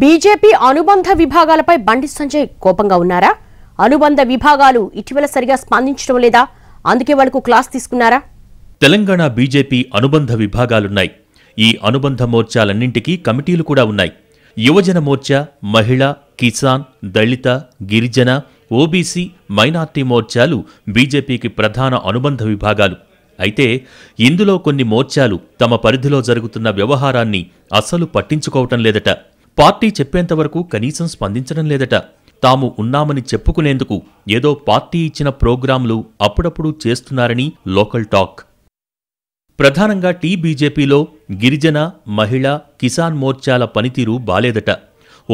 BJP అనుబంధ విభాగాలపై బండి సంజయ్ కోపంగా ఉన్నారా అనుబంధ విభాగాలు ఇటీవల సరిగా స్పందించడం లేదా అందుకే వాళ్లకు క్లాస్ తీసుకున్నారా తెలంగాణ బీజేపీ అనుబంధ విభాగాలున్నాయి ఈ అనుబంధ మోర్చాలన్నింటికీ కమిటీలు కూడా ఉన్నాయి యువజన మోర్చా మహిళ కిసాన్ దళిత గిరిజన ఓబీసీ మైనార్టీ మోర్చాలు బీజేపీకి ప్రధాన అనుబంధ విభాగాలు అయితే ఇందులో కొన్ని మోర్చాలు తమ పరిధిలో జరుగుతున్న వ్యవహారాన్ని అస్సలు పట్టించుకోవటం లేదట పార్టీ చెప్పేంతవరకు కనీసం స్పందించడం లేదట తాము ఉన్నామని చెప్పుకునేందుకు ఏదో పార్టీ ఇచ్చిన ప్రోగ్రాంలు అప్పుడప్పుడు చేస్తున్నారని లోకల్ టాక్ ప్రధానంగా టీ బీజేపీలో గిరిజన మహిళ కిసాన్ మోర్చాల పనితీరు బాలేదట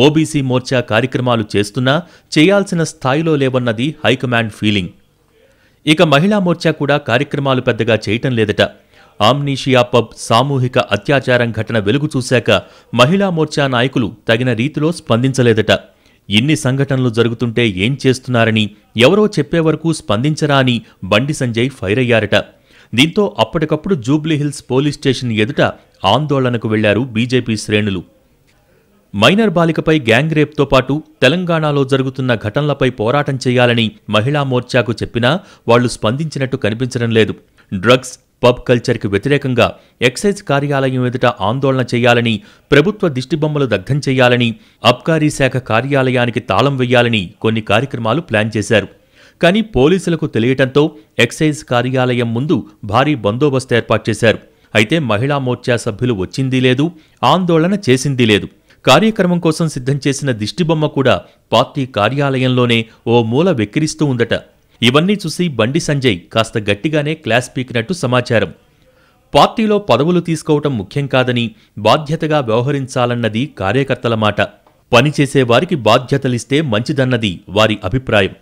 ఓబీసీ మోర్చా కార్యక్రమాలు చేస్తున్నా చేయాల్సిన స్థాయిలో లేవన్నది హైకమాండ్ ఫీలింగ్ ఇక మహిళా మోర్చా కూడా కార్యక్రమాలు పెద్దగా చేయటం లేదట ఆమ్నీషియా పబ్ సామూహిక అత్యాచారం ఘటన వెలుగు చూశాక మహిళా మోర్చా నాయకులు తగిన రీతిలో స్పందించలేదట ఇన్ని సంఘటనలు జరుగుతుంటే ఏం చేస్తున్నారని ఎవరో చెప్పే వరకు స్పందించరా అని బండి సంజయ్ ఫైర్ అయ్యారట దీంతో అప్పటికప్పుడు జూబ్లీహిల్స్ పోలీస్ స్టేషన్ ఎదుట ఆందోళనకు వెళ్లారు బీజేపీ శ్రేణులు మైనర్ బాలికపై గ్యాంగ్ రేప్తో పాటు తెలంగాణలో జరుగుతున్న ఘటనలపై పోరాటం చేయాలని మహిళా మోర్చాకు చెప్పినా వాళ్లు స్పందించినట్టు కనిపించడం లేదు డ్రగ్స్ పబ్ కల్చర్కి వ్యతిరేకంగా ఎక్సైజ్ కార్యాలయం ఎదుట ఆందోళన చేయాలని ప్రభుత్వ దిష్టిబొమ్మలు దగ్ధం చేయాలని అబ్కారీ శాఖ కార్యాలయానికి తాళం వేయాలని కొన్ని కార్యక్రమాలు ప్లాన్ చేశారు కానీ పోలీసులకు తెలియటంతో ఎక్సైజ్ కార్యాలయం ముందు భారీ బందోబస్తు ఏర్పాటు చేశారు అయితే మహిళా మోర్చా సభ్యులు వచ్చింది లేదు ఆందోళన చేసింది లేదు కార్యక్రమం కోసం సిద్ధం చేసిన దిష్టిబొమ్మ కూడా పార్టీ కార్యాలయంలోనే ఓ మూల వెక్కిరిస్తూ ఉందట ఇవన్నీ చూసి బండి సంజయ్ కాస్త గట్టిగానే క్లాస్ పీకినట్టు సమాచారం పార్టీలో పదవులు తీసుకోవటం ముఖ్యం కాదని బాధ్యతగా వ్యవహరించాలన్నది కార్యకర్తల మాట పనిచేసేవారికి బాధ్యతలిస్తే మంచిదన్నది వారి అభిప్రాయం